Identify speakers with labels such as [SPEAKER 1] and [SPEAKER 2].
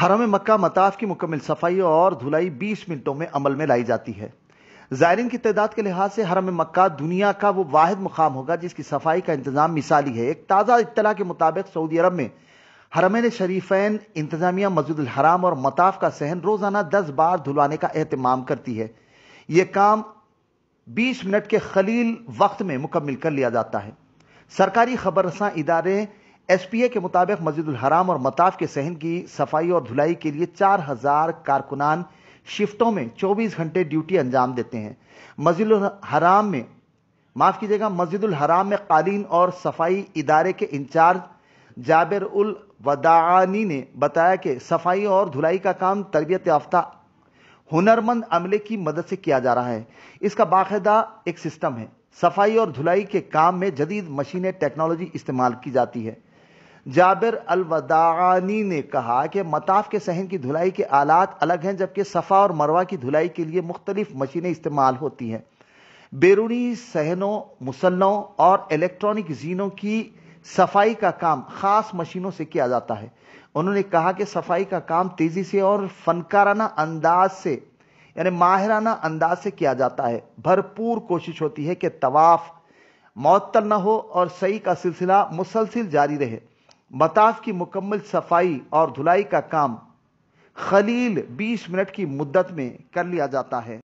[SPEAKER 1] हरम मक्का मताफ की मुकम्मल सफाई और धुलाई 20 मिनटों में अमल में लाई जाती है जायरीन की तदाद के लिहाज से हरम मक्का दुनिया का वो वाद मुकाम होगा जिसकी सफाई का इंतजाम मिसाली है एक ताज़ा इतला के मुताबिक सऊदी अरब में हरम शरीफैन इंतजामिया मस्जिद हराम और मताफ का सहन रोज़ाना दस बार धुलवाने का अहतमाम करती है यह काम बीस मिनट के खलील वक्त में मुकम्मल कर लिया जाता है सरकारी रसा इदारे एसपीए के मुताबिक मस्जिद हराम और मताफ के सहन की सफाई और धुलाई के लिए 4000 कारकुनान शिफ्टों में 24 घंटे ड्यूटी अंजाम देते हैं मस्जिद हराम में माफ कीजिएगा मस्जिद हराम में कालीन और सफाई इदारे के इंचार्ज जाबिर उल वदानी ने बताया कि सफाई और धुलाई का काम तरबियत याफ्ता हुनरमंद अमले की मदद से किया जा रहा है इसका बाकायदा एक सिस्टम है सफाई और धुलाई के काम में जदीद मशीनें टेक्नोलॉजी इस्तेमाल की जाती है जाबिर अलवदानी ने कहा कि मताफ के सहन की धुलाई के आलात अलग हैं जबकि सफ़ा और मरवा की धुलाई के लिए मुख्तलिफ मशीनें इस्तेमाल होती हैं बैरूनी सहनों मुसलों और इलेक्ट्रॉनिक जीनों की सफाई का काम ख़ास मशीनों से किया जाता है उन्होंने कहा कि सफाई का काम तेज़ी से और फनकाराना अंदाज से यानी माहिराना अंदाज से किया जाता है भरपूर कोशिश होती है कि तवाफ़ मअतल न हो और सही का सिलसिला मुसलसिल जारी रहे मताफ की मुकम्मल सफाई और धुलाई का काम खलील 20 मिनट की मुद्दत में कर लिया जाता है